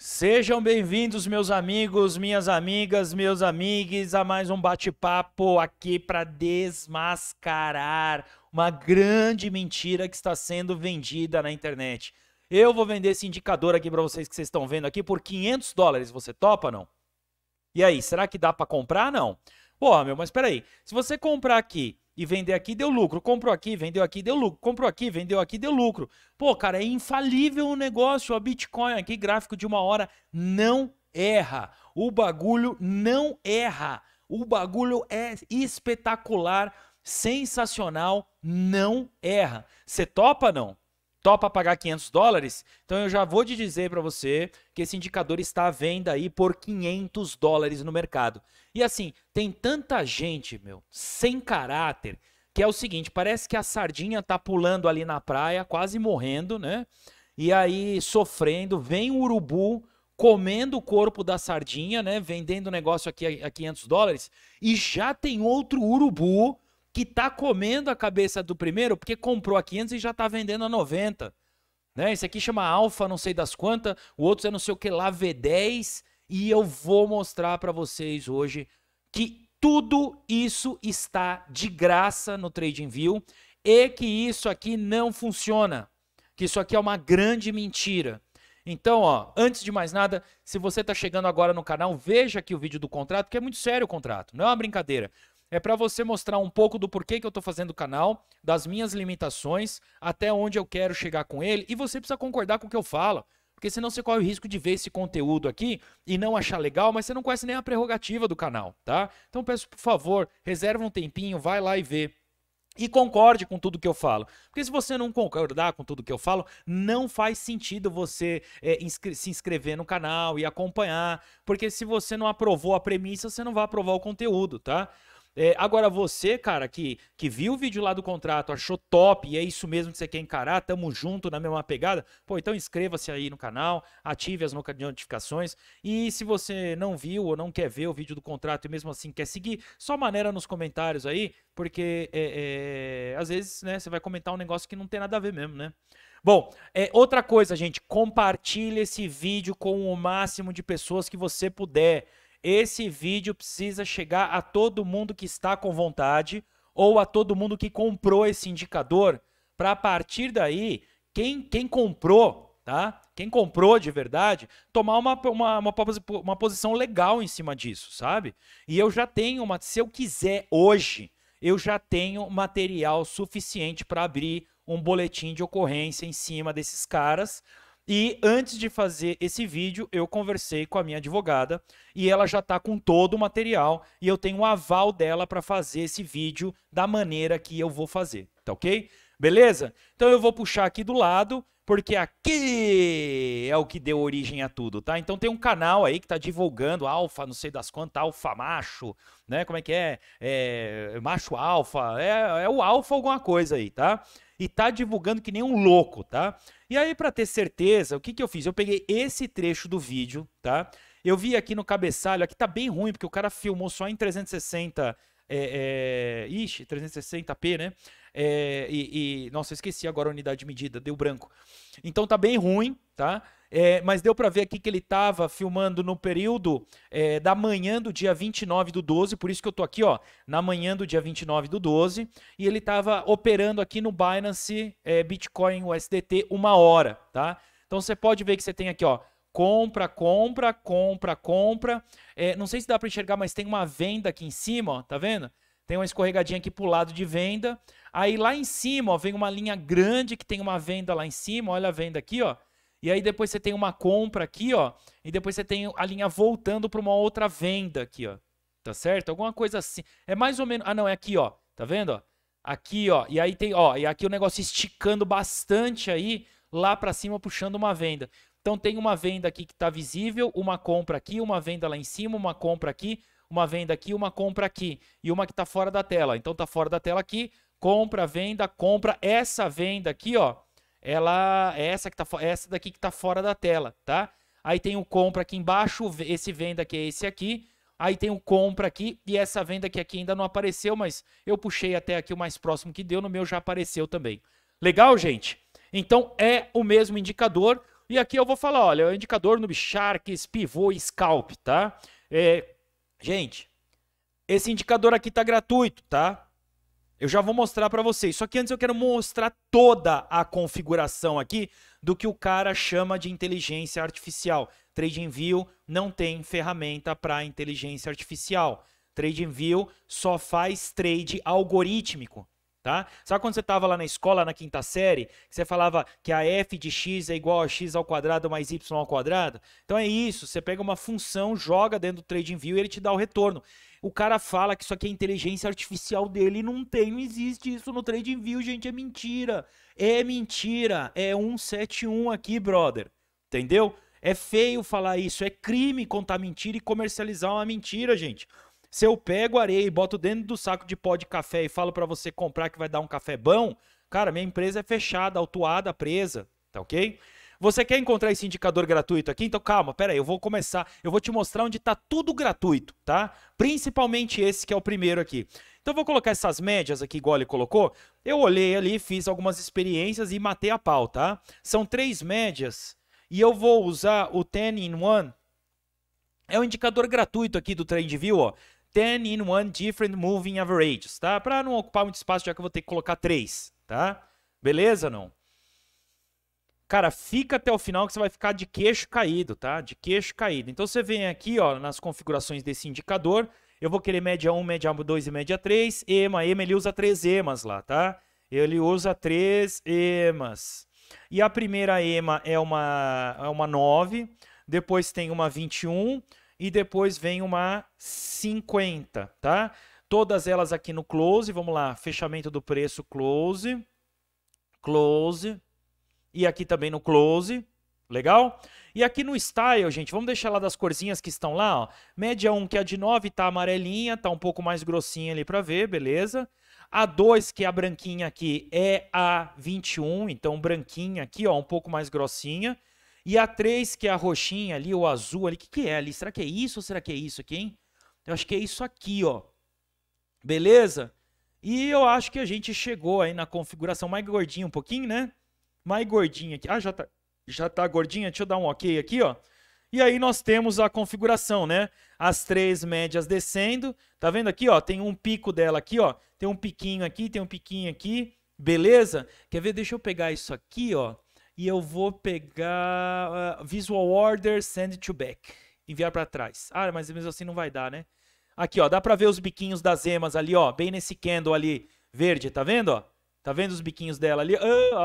Sejam bem-vindos, meus amigos, minhas amigas, meus amigos, a mais um bate-papo aqui para desmascarar uma grande mentira que está sendo vendida na internet. Eu vou vender esse indicador aqui para vocês que vocês estão vendo aqui por 500 dólares. Você topa não? E aí, será que dá para comprar? Não. Pô, meu, mas peraí. Se você comprar aqui e vender aqui deu lucro. Comprou aqui, vendeu aqui, deu lucro. Comprou aqui, vendeu aqui, deu lucro. Pô, cara, é infalível o negócio. A Bitcoin aqui, gráfico de uma hora, não erra. O bagulho não erra. O bagulho é espetacular, sensacional, não erra. Você topa não? topa pagar 500 dólares? Então eu já vou te dizer para você que esse indicador está à venda aí por 500 dólares no mercado. E assim, tem tanta gente, meu, sem caráter, que é o seguinte, parece que a sardinha tá pulando ali na praia, quase morrendo, né? E aí sofrendo, vem o urubu comendo o corpo da sardinha, né, vendendo o negócio aqui a 500 dólares, e já tem outro urubu que tá comendo a cabeça do primeiro porque comprou a 500 e já tá vendendo a 90. Né? Esse aqui chama Alfa, não sei das quantas, o outro é não sei o que lá, V10. E eu vou mostrar para vocês hoje que tudo isso está de graça no TradingView e que isso aqui não funciona, que isso aqui é uma grande mentira. Então, ó, antes de mais nada, se você está chegando agora no canal, veja aqui o vídeo do contrato, que é muito sério o contrato, não é uma brincadeira é para você mostrar um pouco do porquê que eu estou fazendo o canal, das minhas limitações, até onde eu quero chegar com ele, e você precisa concordar com o que eu falo. Porque senão você corre o risco de ver esse conteúdo aqui e não achar legal, mas você não conhece nem a prerrogativa do canal, tá? Então peço por favor, reserva um tempinho, vai lá e vê e concorde com tudo que eu falo. Porque se você não concordar com tudo que eu falo, não faz sentido você é, se inscrever no canal e acompanhar, porque se você não aprovou a premissa, você não vai aprovar o conteúdo, tá? É, agora, você, cara, que, que viu o vídeo lá do contrato, achou top e é isso mesmo que você quer encarar, tamo junto na mesma pegada, pô, então inscreva-se aí no canal, ative as notificações. E se você não viu ou não quer ver o vídeo do contrato e mesmo assim quer seguir, só maneira nos comentários aí, porque é, é, às vezes né, você vai comentar um negócio que não tem nada a ver mesmo, né? Bom, é, outra coisa, gente, compartilhe esse vídeo com o máximo de pessoas que você puder. Esse vídeo precisa chegar a todo mundo que está com vontade ou a todo mundo que comprou esse indicador, para a partir daí, quem, quem comprou, tá? Quem comprou de verdade, tomar uma, uma, uma, uma posição legal em cima disso, sabe? E eu já tenho uma. Se eu quiser hoje, eu já tenho material suficiente para abrir um boletim de ocorrência em cima desses caras e antes de fazer esse vídeo, eu conversei com a minha advogada e ela já está com todo o material e eu tenho o aval dela para fazer esse vídeo da maneira que eu vou fazer, tá ok? Beleza? Então eu vou puxar aqui do lado, porque aqui é o que deu origem a tudo, tá? Então tem um canal aí que está divulgando alfa, não sei das quantas, alfa macho, né? Como é que é? é macho alfa, é, é o alfa alguma coisa aí, tá? e tá divulgando que nem um louco, tá? E aí, para ter certeza, o que, que eu fiz? Eu peguei esse trecho do vídeo, tá? Eu vi aqui no cabeçalho, aqui tá bem ruim, porque o cara filmou só em 360. É, é, ixi, 360p, né? É, e, e, nossa, eu esqueci agora a unidade de medida, deu branco. Então tá bem ruim, tá? É, mas deu para ver aqui que ele estava filmando no período é, da manhã do dia 29 do 12, por isso que eu tô aqui, ó, na manhã do dia 29 do 12, e ele estava operando aqui no Binance é, Bitcoin USDT uma hora, tá? Então você pode ver que você tem aqui, ó, compra, compra, compra, compra. É, não sei se dá para enxergar, mas tem uma venda aqui em cima, ó, tá vendo? Tem uma escorregadinha aqui pro lado de venda. Aí lá em cima, ó, vem uma linha grande que tem uma venda lá em cima, olha a venda aqui, ó e aí depois você tem uma compra aqui, ó, e depois você tem a linha voltando para uma outra venda aqui, ó. Tá certo? Alguma coisa assim. É mais ou menos, ah não, é aqui, ó. Tá vendo, ó? Aqui, ó, e aí tem, ó, e aqui o negócio esticando bastante aí lá para cima puxando uma venda. Então tem uma venda aqui que está visível, uma compra aqui, uma venda lá em cima, uma compra aqui, uma venda aqui, uma compra aqui e uma que está fora da tela. Então está fora da tela aqui, compra, venda, compra essa venda aqui, ó ela é essa que tá é essa daqui que tá fora da tela, tá? Aí tem o compra aqui embaixo, esse venda que é esse aqui. Aí tem o compra aqui e essa venda que aqui ainda não apareceu, mas eu puxei até aqui o mais próximo que deu, no meu já apareceu também. Legal, gente? Então é o mesmo indicador. E aqui eu vou falar, olha, é o indicador no Sharks, Pivô e Scalp, tá? É, gente, esse indicador aqui tá gratuito, tá? Eu já vou mostrar para vocês. Só que antes eu quero mostrar toda a configuração aqui do que o cara chama de inteligência artificial. TradingView não tem ferramenta para inteligência artificial. TradingView só faz trade algorítmico. Tá? Sabe quando você estava lá na escola, na quinta série, você falava que a f de x é igual a x ao quadrado mais y ao quadrado? Então é isso, você pega uma função, joga dentro do TradingView e ele te dá o retorno. O cara fala que isso aqui é inteligência artificial dele. Não tem, não existe isso no view, gente. É mentira. É mentira. É 171 aqui, brother. Entendeu? É feio falar isso. É crime contar mentira e comercializar uma mentira, gente. Se eu pego areia e boto dentro do saco de pó de café e falo para você comprar que vai dar um café bom, cara, minha empresa é fechada, autuada, presa. Tá ok? Você quer encontrar esse indicador gratuito aqui? Então calma, pera aí, eu vou começar, eu vou te mostrar onde está tudo gratuito, tá? Principalmente esse que é o primeiro aqui. Então eu vou colocar essas médias aqui, igual ele colocou. Eu olhei ali, fiz algumas experiências e matei a pau, tá? São três médias e eu vou usar o 10 in 1. É o um indicador gratuito aqui do TrendView, ó. 10 in 1 different moving averages, tá? Para não ocupar muito espaço, já que eu vou ter que colocar três, tá? Beleza não? Cara, fica até o final que você vai ficar de queixo caído, tá? De queixo caído. Então você vem aqui, ó, nas configurações desse indicador, eu vou querer média 1, média 2 e média 3, EMA, EMA, ele usa 3 EMAs lá, tá? Ele usa 3 EMAs. E a primeira EMA é uma, é uma 9, depois tem uma 21 e depois vem uma 50, tá? Todas elas aqui no close, vamos lá, fechamento do preço close, close, e aqui também no close. Legal? E aqui no style, gente, vamos deixar lá das corzinhas que estão lá, ó. Média 1, que é a de 9, tá amarelinha, tá um pouco mais grossinha ali para ver, beleza? A 2, que é a branquinha aqui, é a 21, então branquinha aqui, ó, um pouco mais grossinha. E a 3, que é a roxinha ali, o azul ali, o que, que é ali? Será que é isso ou será que é isso aqui, hein? Eu acho que é isso aqui, ó. Beleza? E eu acho que a gente chegou aí na configuração mais gordinha um pouquinho, né? mais gordinha aqui. Ah, já tá, já tá gordinha? Deixa eu dar um ok aqui, ó. E aí nós temos a configuração, né? As três médias descendo. Tá vendo aqui, ó? Tem um pico dela aqui, ó. Tem um piquinho aqui, tem um piquinho aqui. Beleza? Quer ver? Deixa eu pegar isso aqui, ó. E eu vou pegar uh, Visual Order Send to Back. Enviar para trás. Ah, mas mesmo assim não vai dar, né? Aqui, ó. Dá para ver os biquinhos das emas ali, ó. Bem nesse candle ali verde, tá vendo, ó? Tá vendo os biquinhos dela ali? Ah,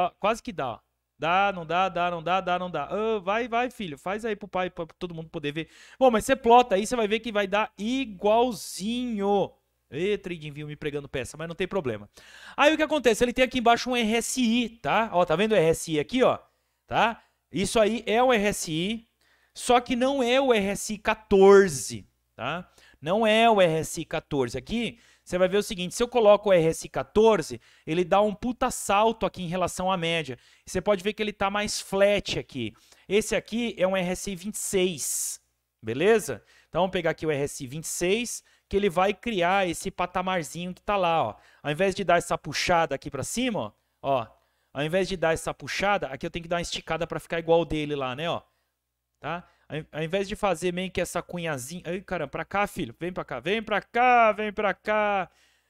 ah, quase que dá. Dá, não dá, dá, não dá, dá, não dá. Ah, vai, vai, filho. Faz aí pro pai, pra todo mundo poder ver. Bom, mas você plota aí, você vai ver que vai dar igualzinho. e trading viu me pregando peça, mas não tem problema. Aí o que acontece? Ele tem aqui embaixo um RSI, tá? Ó, tá vendo o RSI aqui, ó? Tá? Isso aí é o RSI, só que não é o RSI 14, tá? Não é o RSI 14. Aqui você vai ver o seguinte: se eu coloco o RS14, ele dá um puta salto aqui em relação à média. Você pode ver que ele está mais flat aqui. Esse aqui é um RSI26, beleza? Então vamos pegar aqui o RSI26, que ele vai criar esse patamarzinho que está lá, ó. Ao invés de dar essa puxada aqui para cima, ó, ao invés de dar essa puxada, aqui eu tenho que dar uma esticada para ficar igual dele lá, né, ó. Tá? Ao invés de fazer meio que essa cunhazinha. Ai, caramba, pra cá, filho. Vem pra cá, vem pra cá, vem pra cá.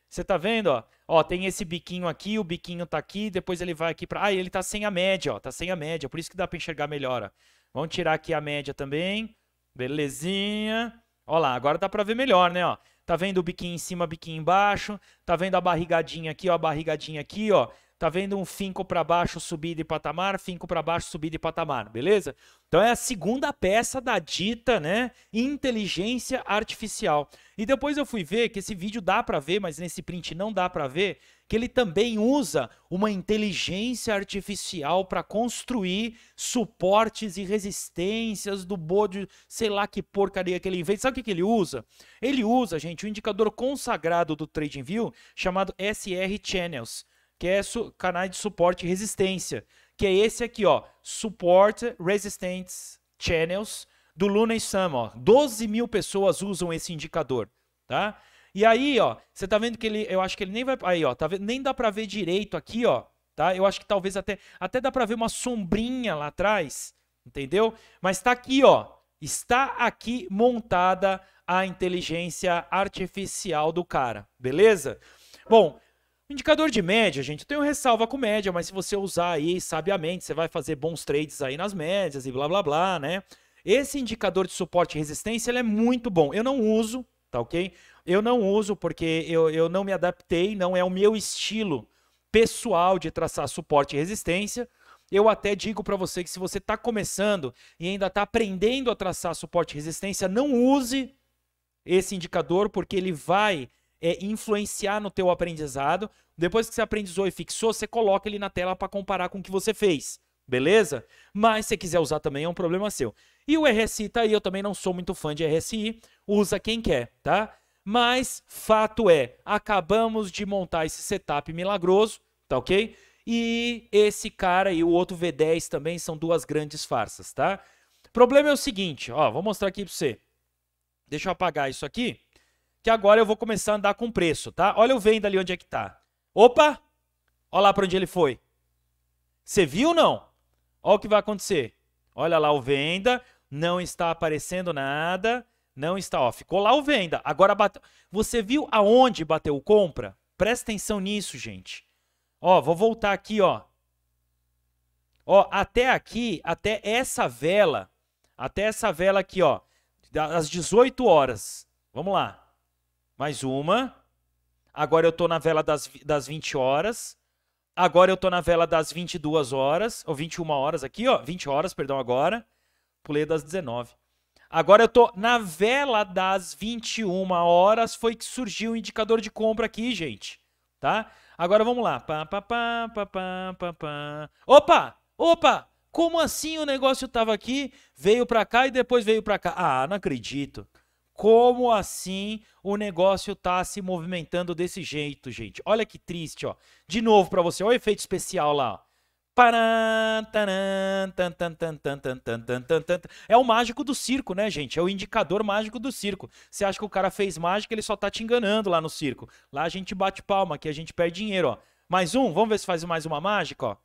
Você tá vendo, ó? Ó, tem esse biquinho aqui, o biquinho tá aqui, depois ele vai aqui pra... Ah, ele tá sem a média, ó, tá sem a média, por isso que dá pra enxergar melhor, ó. Vamos tirar aqui a média também, belezinha. Ó lá, agora dá pra ver melhor, né, ó. Tá vendo o biquinho em cima, biquinho embaixo, tá vendo a barrigadinha aqui, ó, a barrigadinha aqui, ó tá vendo um finco para baixo, subida e patamar, finco para baixo, subida e patamar, beleza? Então é a segunda peça da dita, né, inteligência artificial. E depois eu fui ver que esse vídeo dá para ver, mas nesse print não dá para ver, que ele também usa uma inteligência artificial para construir suportes e resistências do bode, sei lá que porcaria que ele inventa. Sabe o que, que ele usa? Ele usa, gente, o um indicador consagrado do TradingView chamado SR Channels que é canais de suporte e resistência, que é esse aqui, ó, Support Resistance Channels do Luna e Sam, ó. 12 mil pessoas usam esse indicador, tá? E aí, ó, você tá vendo que ele, eu acho que ele nem vai, aí, ó, tá vendo, nem dá para ver direito aqui, ó, tá? Eu acho que talvez até, até dá para ver uma sombrinha lá atrás, entendeu? Mas tá aqui, ó, está aqui montada a inteligência artificial do cara, beleza? Bom, Indicador de média, gente, eu tenho ressalva com média, mas se você usar aí sabiamente, você vai fazer bons trades aí nas médias e blá blá blá, né? Esse indicador de suporte e resistência ele é muito bom. Eu não uso, tá ok? Eu não uso porque eu, eu não me adaptei, não é o meu estilo pessoal de traçar suporte e resistência. Eu até digo para você que se você está começando e ainda está aprendendo a traçar suporte e resistência, não use esse indicador porque ele vai é, influenciar no teu aprendizado. Depois que você aprendizou e fixou, você coloca ele na tela para comparar com o que você fez. Beleza? Mas se quiser usar também é um problema seu. E o RSI tá aí, eu também não sou muito fã de RSI, usa quem quer, tá? Mas fato é, acabamos de montar esse setup milagroso, tá ok? E esse cara e o outro V10 também são duas grandes farsas, tá? Problema é o seguinte, ó, vou mostrar aqui para você. Deixa eu apagar isso aqui, que agora eu vou começar a andar com preço, tá? Olha o venda ali onde é que tá. Opa! Olha lá para onde ele foi. Você viu ou não? Olha o que vai acontecer. Olha lá o venda, não está aparecendo nada, não está, ó, ficou lá o venda. Agora bateu. Você viu aonde bateu o compra? Presta atenção nisso, gente. Ó, vou voltar aqui, ó. Ó, até aqui, até essa vela, até essa vela aqui, ó, às 18 horas. Vamos lá. Mais uma. Agora eu tô na vela das, das 20 horas. Agora eu tô na vela das 22 horas, ou 21 horas aqui, ó, 20 horas, perdão, agora. Pulei das 19. Agora eu tô na vela das 21 horas, foi que surgiu o um indicador de compra aqui, gente, tá? Agora vamos lá. Pá, pá, pá, pá, pá, pá, pá. Opa! Opa! Como assim o negócio tava aqui, veio para cá e depois veio para cá? Ah, não acredito. Como assim o negócio tá se movimentando desse jeito, gente. Olha que triste, ó. De novo para você, olha o efeito especial lá, ó. É o mágico do circo, né, gente? É o indicador mágico do circo. Você acha que o cara fez mágica, ele só tá te enganando lá no circo. Lá a gente bate palma, aqui a gente perde dinheiro, ó. Mais um, vamos ver se faz mais uma mágica, ó.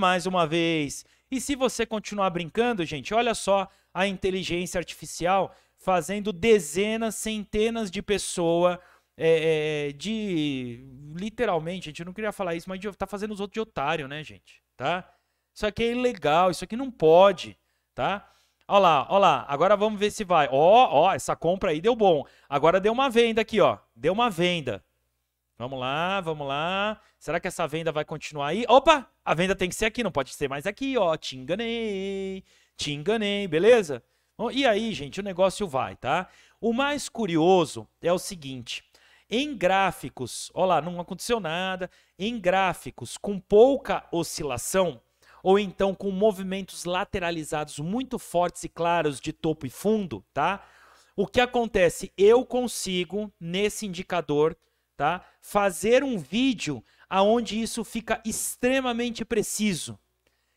mais uma vez. E se você continuar brincando, gente, olha só a inteligência artificial fazendo dezenas, centenas de pessoas é, é, de. Literalmente, gente, eu não queria falar isso, mas gente tá fazendo os outros de otário, né, gente? Tá? Isso aqui é ilegal, isso aqui não pode, tá? Olha lá, olha lá. Agora vamos ver se vai. Ó, ó, essa compra aí deu bom. Agora deu uma venda aqui, ó. Deu uma venda. Vamos lá, vamos lá. Será que essa venda vai continuar aí? Opa, a venda tem que ser aqui, não pode ser mais aqui, ó. Te enganei, te enganei, beleza? E aí, gente, o negócio vai, tá? O mais curioso é o seguinte: em gráficos, olha lá, não aconteceu nada, em gráficos com pouca oscilação, ou então com movimentos lateralizados muito fortes e claros de topo e fundo, tá? O que acontece? Eu consigo, nesse indicador, tá? Fazer um vídeo aonde isso fica extremamente preciso,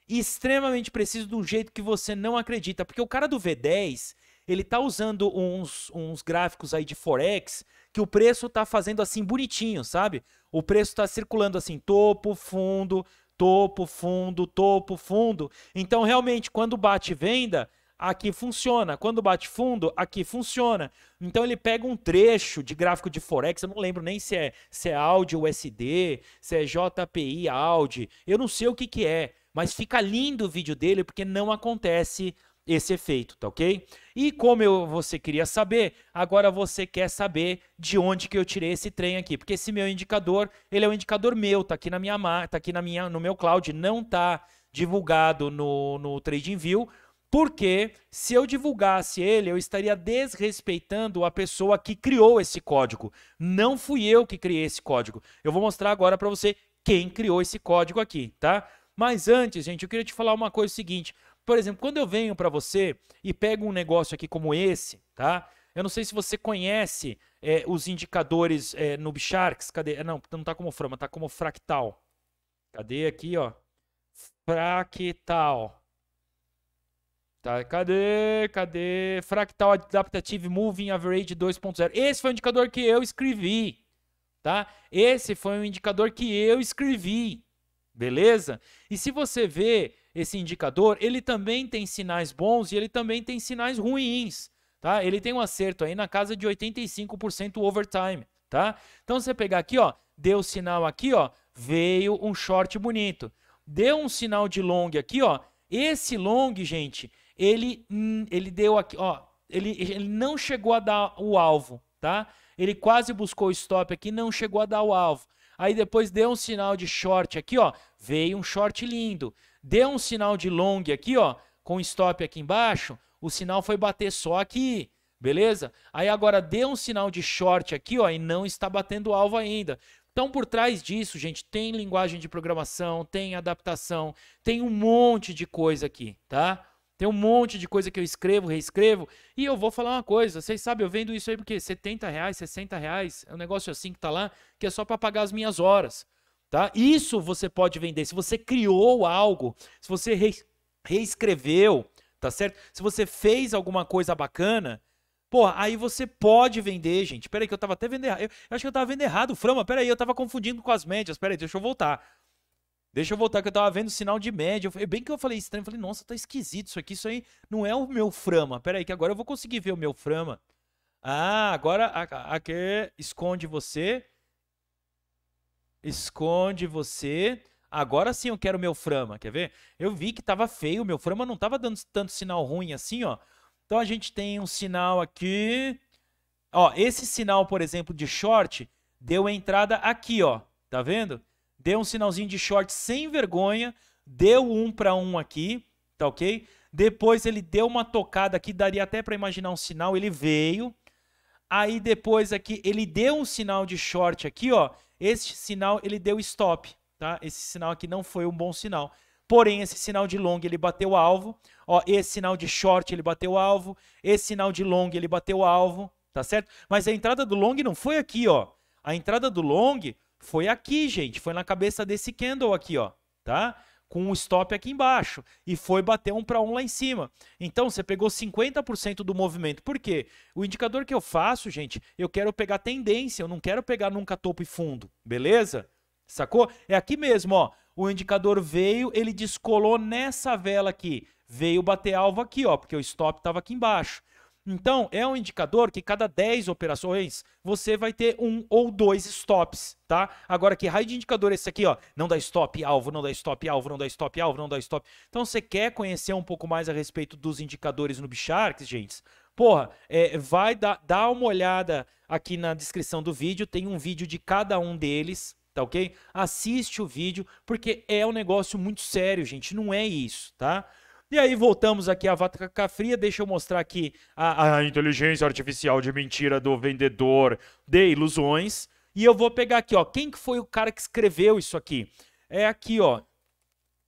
extremamente preciso de um jeito que você não acredita. Porque o cara do V10, ele tá usando uns, uns gráficos aí de Forex que o preço tá fazendo assim bonitinho, sabe? O preço tá circulando assim, topo, fundo, topo, fundo, topo, fundo. Então, realmente, quando bate venda, aqui funciona. Quando bate fundo, aqui funciona. Então ele pega um trecho de gráfico de Forex, eu não lembro nem se é, se é USD, se é JPI Audi, eu não sei o que, que é. Mas fica lindo o vídeo dele porque não acontece esse efeito, tá ok? E como eu, você queria saber, agora você quer saber de onde que eu tirei esse trem aqui, porque esse meu indicador, ele é um indicador meu, tá aqui na minha tá aqui na minha, no meu cloud, não tá divulgado no, no TradingView, porque se eu divulgasse ele, eu estaria desrespeitando a pessoa que criou esse código. Não fui eu que criei esse código. Eu vou mostrar agora para você quem criou esse código aqui, tá? Mas antes, gente, eu queria te falar uma coisa é seguinte. Por exemplo, quando eu venho para você e pego um negócio aqui como esse, tá? Eu não sei se você conhece é, os indicadores é, no Sharks. Cadê? Ah, não, não tá como frama, tá como fractal. Cadê aqui, ó? Fractal. Tá, cadê? Cadê? Fractal Adaptative Moving Average 2.0. Esse foi o indicador que eu escrevi, tá? Esse foi um indicador que eu escrevi. Beleza? E se você vê esse indicador, ele também tem sinais bons e ele também tem sinais ruins, tá? Ele tem um acerto aí na casa de 85% overtime, tá? Então você pegar aqui, ó, deu sinal aqui, ó, veio um short bonito. Deu um sinal de long aqui, ó. Esse long, gente, ele hum, ele deu aqui, ó, ele, ele não chegou a dar o alvo, tá? Ele quase buscou o stop aqui, não chegou a dar o alvo. Aí depois deu um sinal de short aqui, ó. Veio um short lindo. Deu um sinal de long aqui, ó. Com stop aqui embaixo. O sinal foi bater só aqui. Beleza? Aí agora deu um sinal de short aqui, ó. E não está batendo alvo ainda. Então, por trás disso, gente, tem linguagem de programação, tem adaptação, tem um monte de coisa aqui, tá? Tem um monte de coisa que eu escrevo, reescrevo. E eu vou falar uma coisa, vocês sabem, eu vendo isso aí porque 70 reais, 60 reais, é um negócio assim que tá lá, que é só para pagar as minhas horas. Tá? Isso você pode vender. Se você criou algo, se você re reescreveu, tá certo? Se você fez alguma coisa bacana, Porra, aí você pode vender, gente. aí que eu tava até vendo errado. Eu, eu, acho que eu tava vendo errado, Frama. aí, eu tava confundindo com as médias. aí, deixa eu voltar. Deixa eu voltar, que eu tava vendo sinal de média. Eu, bem que eu falei estranho, eu falei, nossa, tá esquisito isso aqui. Isso aí não é o meu frama. Pera aí, que agora eu vou conseguir ver o meu frama. Ah, agora aqui esconde você. Esconde você. Agora sim eu quero o meu frama, quer ver? Eu vi que tava feio, o meu frama não tava dando tanto sinal ruim assim, ó. Então a gente tem um sinal aqui. Ó, esse sinal, por exemplo, de short, deu entrada aqui, ó. Tá vendo? deu um sinalzinho de short sem vergonha, deu um para um aqui, tá ok? Depois ele deu uma tocada aqui, daria até para imaginar um sinal, ele veio. Aí depois aqui ele deu um sinal de short aqui, ó. Este sinal ele deu stop, tá? Esse sinal aqui não foi um bom sinal. Porém, esse sinal de long ele bateu alvo, ó, esse sinal de short ele bateu alvo, esse sinal de long ele bateu alvo, tá certo? Mas a entrada do long não foi aqui, ó. A entrada do long foi aqui, gente. Foi na cabeça desse candle aqui, ó, tá? Com um stop aqui embaixo. E foi bater um para um lá em cima. Então, você pegou 50% do movimento. Por quê? O indicador que eu faço, gente, eu quero pegar tendência. Eu não quero pegar nunca topo e fundo, beleza? Sacou? É aqui mesmo, ó. O indicador veio, ele descolou nessa vela aqui. Veio bater alvo aqui, ó, porque o stop estava aqui embaixo. Então, é um indicador que cada 10 operações você vai ter um ou dois stops, tá? Agora, que raio de indicador é esse aqui, ó? Não dá stop, alvo, não dá stop, alvo, não dá stop, alvo, não dá stop. Então, você quer conhecer um pouco mais a respeito dos indicadores no Bisharks, gente? Porra, é, vai dar, dar uma olhada aqui na descrição do vídeo, tem um vídeo de cada um deles, tá ok? Assiste o vídeo, porque é um negócio muito sério, gente, não é isso, tá? E aí voltamos aqui à vaca fria, deixa eu mostrar aqui a, a inteligência artificial de mentira do vendedor de ilusões. E eu vou pegar aqui, ó, quem que foi o cara que escreveu isso aqui? É aqui, ó,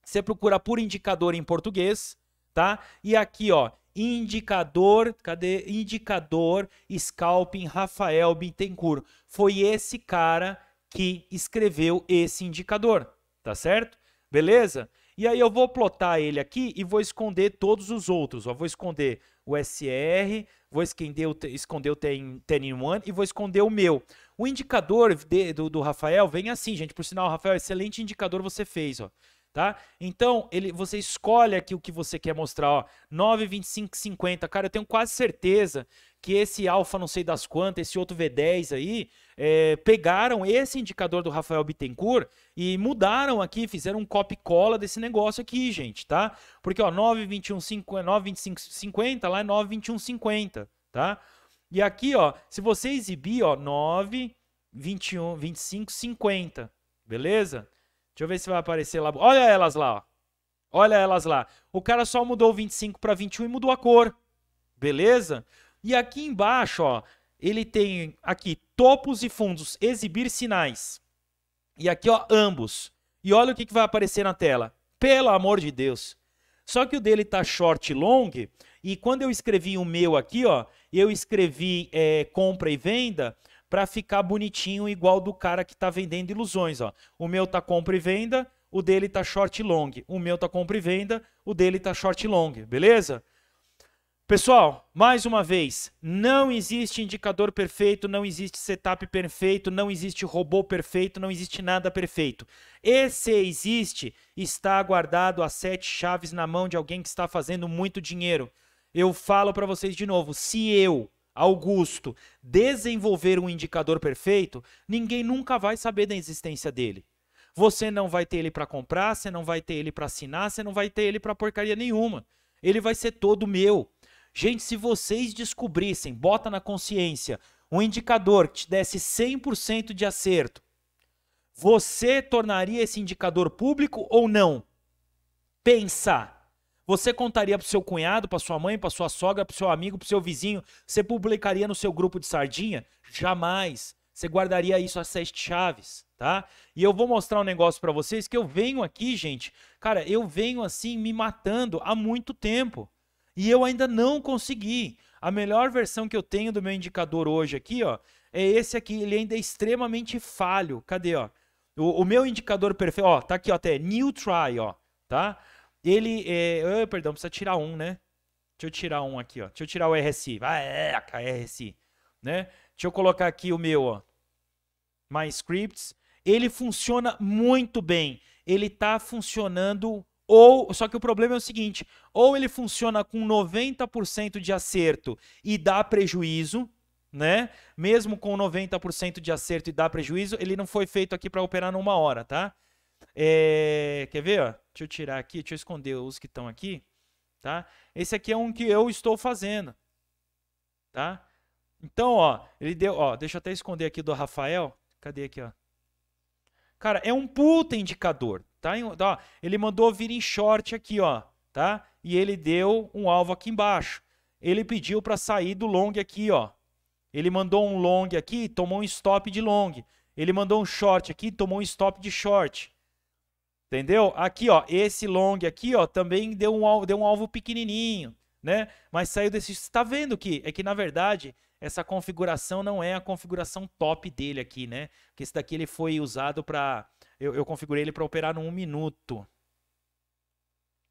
você procura por indicador em português, tá? E aqui, ó, indicador, cadê? Indicador Scalping Rafael Bittencourt. Foi esse cara que escreveu esse indicador, tá certo? Beleza? E aí eu vou plotar ele aqui e vou esconder todos os outros. Ó. Vou esconder o SR, vou esconder o, esconder o ten, ten one e vou esconder o meu. O indicador de, do, do Rafael vem assim, gente. Por sinal, Rafael, excelente indicador você fez. Ó tá? Então, ele, você escolhe aqui o que você quer mostrar, ó, 9, 25, 50. Cara, eu tenho quase certeza que esse alfa não sei das quantas, esse outro V10 aí, é, pegaram esse indicador do Rafael Bittencourt e mudaram aqui, fizeram um copy-cola desse negócio aqui, gente, tá? Porque, ó, 9, 21, 50, 9, 25, 50, lá é 9, 21, 50, tá? E aqui, ó, se você exibir, ó, 9, 21, 25, 50, beleza? Deixa eu ver se vai aparecer lá. Olha elas lá, ó. Olha elas lá. O cara só mudou 25 para 21 e mudou a cor. Beleza? E aqui embaixo, ó, ele tem aqui topos e fundos, exibir sinais. E aqui, ó, ambos. E olha o que, que vai aparecer na tela. Pelo amor de Deus. Só que o dele tá short e long, e quando eu escrevi o meu aqui, ó, eu escrevi é, compra e venda, para ficar bonitinho igual do cara que está vendendo ilusões, ó. O meu tá compra e venda, o dele tá short e long. O meu tá compra e venda, o dele tá short e long, beleza? Pessoal, mais uma vez, não existe indicador perfeito, não existe setup perfeito, não existe robô perfeito, não existe nada perfeito. Esse existe está guardado a sete chaves na mão de alguém que está fazendo muito dinheiro. Eu falo para vocês de novo, se eu Augusto desenvolver um indicador perfeito, ninguém nunca vai saber da existência dele. Você não vai ter ele para comprar, você não vai ter ele para assinar, você não vai ter ele para porcaria nenhuma. Ele vai ser todo meu. Gente, se vocês descobrissem, bota na consciência, um indicador que te desse 100% de acerto, você tornaria esse indicador público ou não? Pensa. Você contaria pro seu cunhado, pra sua mãe, pra sua sogra, pro seu amigo, pro seu vizinho? Você publicaria no seu grupo de sardinha? Jamais. Você guardaria isso às sete chaves, tá? E eu vou mostrar um negócio para vocês que eu venho aqui, gente. Cara, eu venho assim me matando há muito tempo. E eu ainda não consegui. A melhor versão que eu tenho do meu indicador hoje aqui, ó, é esse aqui. Ele ainda é extremamente falho. Cadê, ó? O, o meu indicador perfeito, ó, tá aqui, ó, até new try, ó, tá? Ele. É, oh, perdão, precisa tirar um, né? Deixa eu tirar um aqui, ó. Deixa eu tirar o RSI. Vai, é, RSI. Né? Deixa eu colocar aqui o meu, ó. My Scripts. Ele funciona muito bem. Ele tá funcionando ou só que o problema é o seguinte, ou ele funciona com 90% de acerto e dá prejuízo, né? Mesmo com 90% de acerto e dá prejuízo, ele não foi feito aqui para operar numa hora, tá? É, quer ver? Ó? Deixa eu tirar aqui, deixa eu esconder os que estão aqui. Tá? Esse aqui é um que eu estou fazendo. Tá? Então, ó, ele deu, ó, deixa eu até esconder aqui do Rafael. Cadê aqui, ó? Cara, é um puta indicador, tá? ele mandou vir em short aqui, ó, tá? E ele deu um alvo aqui embaixo. Ele pediu para sair do long aqui, ó. Ele mandou um long aqui, tomou um stop de long. Ele mandou um short aqui, tomou um stop de short. Entendeu? Aqui, ó, esse long aqui, ó, também deu um alvo, deu um alvo pequenininho, né? Mas saiu desse... Você tá vendo que é que, na verdade, essa configuração não é a configuração top dele aqui, né? Porque esse daqui ele foi usado para... Eu, eu configurei ele para operar num minuto.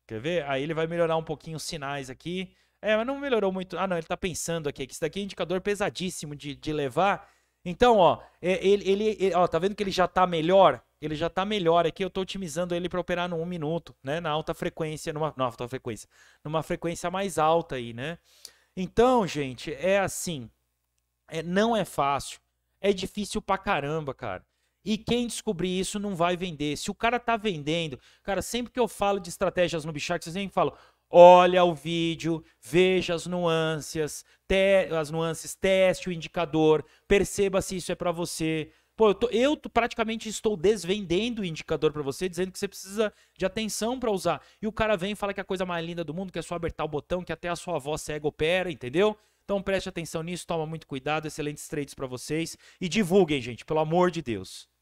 Quer ver? Aí ele vai melhorar um pouquinho os sinais aqui. É, mas não melhorou muito. Ah, não, ele tá pensando aqui. É que isso daqui é um indicador pesadíssimo de, de levar. Então, ó, é, ele, ele, ele, ó, tá vendo que ele já tá melhor? ele já está melhor aqui, eu estou otimizando ele para operar no 1 minuto, né? Na alta frequência, numa alta frequência, numa frequência mais alta aí, né? Então, gente, é assim, é, não é fácil, é difícil pra caramba, cara. E quem descobrir isso não vai vender. Se o cara tá vendendo, cara, sempre que eu falo de estratégias no bichar, vocês nem falam, olha o vídeo, veja as nuances, te, as nuances, teste o indicador, perceba se isso é para você. Pô, eu, tô, eu praticamente estou desvendendo o indicador para você, dizendo que você precisa de atenção para usar. E o cara vem e fala que é a coisa mais linda do mundo, que é só apertar o botão, que até a sua voz cega opera, entendeu? Então preste atenção nisso, toma muito cuidado, excelentes trades para vocês e divulguem, gente, pelo amor de Deus.